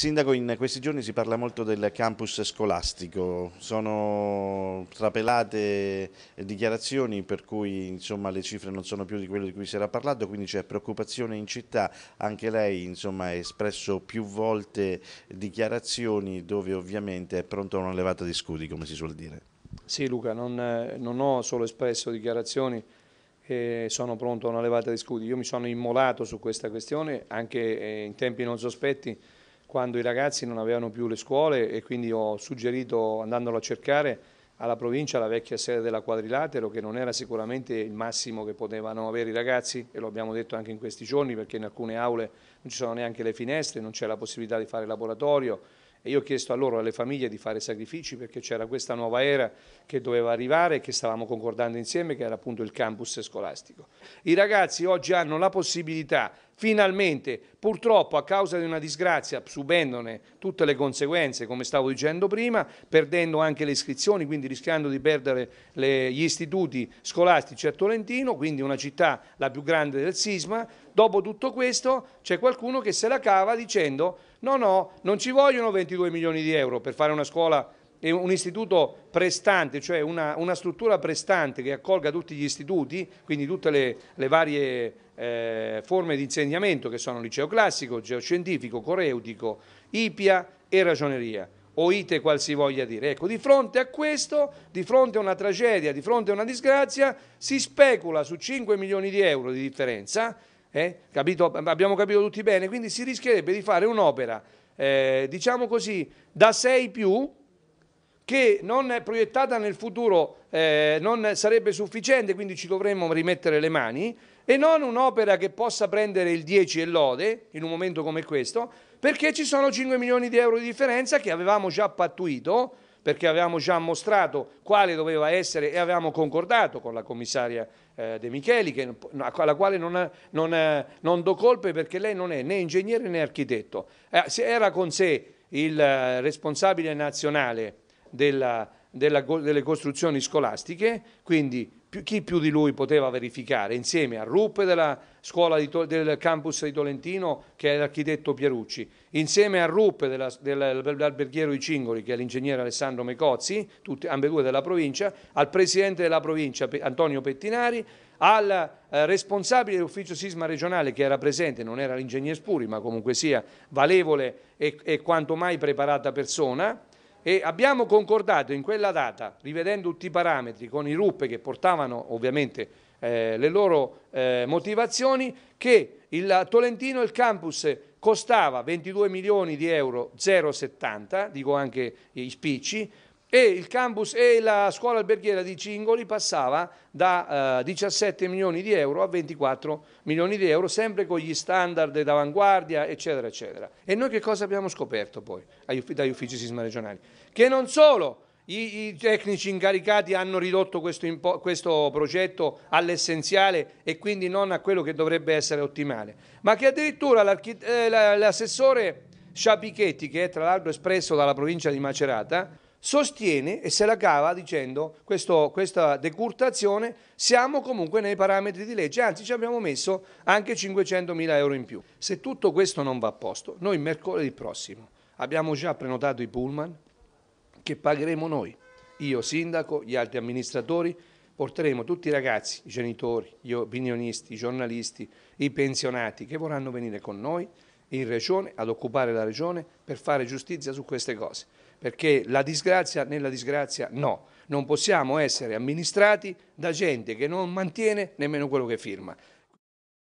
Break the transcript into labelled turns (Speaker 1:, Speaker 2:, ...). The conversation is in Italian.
Speaker 1: Sindaco, in questi giorni si parla molto del campus scolastico, sono trapelate dichiarazioni per cui insomma, le cifre non sono più di quello di cui si era parlato, quindi c'è preoccupazione in città, anche lei insomma, ha espresso più volte dichiarazioni dove ovviamente è pronto a una levata di scudi, come si suol dire. Sì Luca, non, non ho solo espresso dichiarazioni, sono pronto a una levata di scudi, io mi sono immolato su questa questione anche eh, in tempi non sospetti, quando i ragazzi non avevano più le scuole e quindi ho suggerito, andandolo a cercare, alla provincia la vecchia sede della Quadrilatero che non era sicuramente il massimo che potevano avere i ragazzi e lo abbiamo detto anche in questi giorni perché in alcune aule non ci sono neanche le finestre, non c'è la possibilità di fare laboratorio, e io ho chiesto a loro, alle famiglie, di fare sacrifici perché c'era questa nuova era che doveva arrivare e che stavamo concordando insieme, che era appunto il campus scolastico. I ragazzi oggi hanno la possibilità, finalmente, purtroppo a causa di una disgrazia, subendone tutte le conseguenze, come stavo dicendo prima, perdendo anche le iscrizioni, quindi rischiando di perdere le, gli istituti scolastici a Tolentino, quindi una città la più grande del sisma, dopo tutto questo c'è qualcuno che se la cava dicendo No, no, non ci vogliono 22 milioni di euro per fare una scuola e un istituto prestante, cioè una, una, struttura prestante che accolga tutti gli istituti, quindi tutte le, le varie eh, forme di insegnamento che sono liceo classico, geoscientifico, coreutico, IPIA e ragioneria o ite qual si voglia dire. Ecco, di fronte a questo, di fronte a una tragedia, di fronte a una disgrazia, si specula su 5 milioni di euro di differenza eh? Capito? Abbiamo capito tutti bene? Quindi si rischierebbe di fare un'opera, eh, diciamo così, da 6 più, che non è proiettata nel futuro eh, non sarebbe sufficiente, quindi ci dovremmo rimettere le mani, e non un'opera che possa prendere il 10 e lode in un momento come questo, perché ci sono 5 milioni di euro di differenza che avevamo già pattuito perché avevamo già mostrato quale doveva essere e avevamo concordato con la commissaria eh, De Micheli, alla quale non, non, non, do colpe perché lei non è né ingegnere né architetto. Eh, era con sé il eh, responsabile nazionale della della, delle costruzioni scolastiche, quindi più, chi più di lui poteva verificare, insieme a RUP della scuola di, del campus di Tolentino, che è l'architetto Pierucci, insieme a RUP dell'alberghiero I Cingoli, che è l'ingegnere Alessandro Mecozzi, tutti, ambedue della provincia, al presidente della provincia Antonio Pettinari, al eh, responsabile dell'ufficio sisma regionale che era presente, non era l'ingegnere Spuri, ma comunque sia valevole e, e quanto mai preparata persona, e abbiamo concordato in quella data, rivedendo tutti i parametri con i RUP che portavano ovviamente eh, le loro eh, motivazioni, che il Tolentino, il campus costava 22 milioni di euro 0,70, dico anche i spicci, e il campus e la scuola alberghiera di Cingoli passava da eh, 17 milioni di euro a 24 milioni di euro, sempre con gli standard d'avanguardia, eccetera, eccetera. E noi che cosa abbiamo scoperto poi dagli uffici sisma regionali? Che non solo i, i tecnici incaricati hanno ridotto questo, questo progetto all'essenziale e quindi non a quello che dovrebbe essere ottimale, ma che addirittura eh, l'assessore Sciapichetti, che è tra l'altro espresso dalla provincia di Macerata, sostiene e se la cava dicendo questo, questa decurtazione siamo comunque nei parametri di legge, anzi ci abbiamo messo anche 500 mila euro in più. Se tutto questo non va a posto, noi mercoledì prossimo abbiamo già prenotato i pullman che pagheremo noi, io sindaco, gli altri amministratori, porteremo tutti i ragazzi, i genitori, gli opinionisti, i giornalisti, i pensionati che vorranno venire con noi in regione ad occupare la regione per fare giustizia su queste cose perché la disgrazia nella disgrazia no. Non possiamo essere amministrati da gente che non mantiene nemmeno quello che firma.